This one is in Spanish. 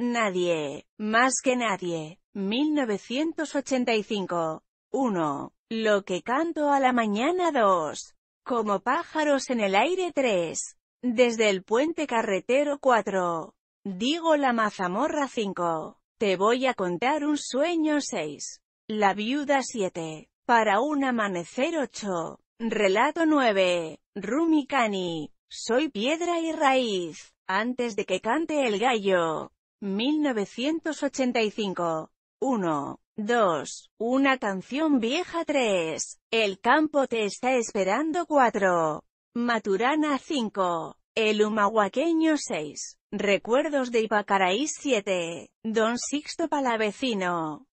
Nadie, más que nadie, 1985. 1. Lo que canto a la mañana 2. Como pájaros en el aire 3. Desde el puente carretero 4. Digo la mazamorra 5. Te voy a contar un sueño 6. La viuda 7. Para un amanecer 8. Relato 9. Rumikani. Soy piedra y raíz. Antes de que cante el gallo. 1985. 1. 2. Una canción vieja 3. El campo te está esperando 4. Maturana 5. El Humahuaqueño 6. Recuerdos de Ipacaraí 7. Don Sixto Palavecino.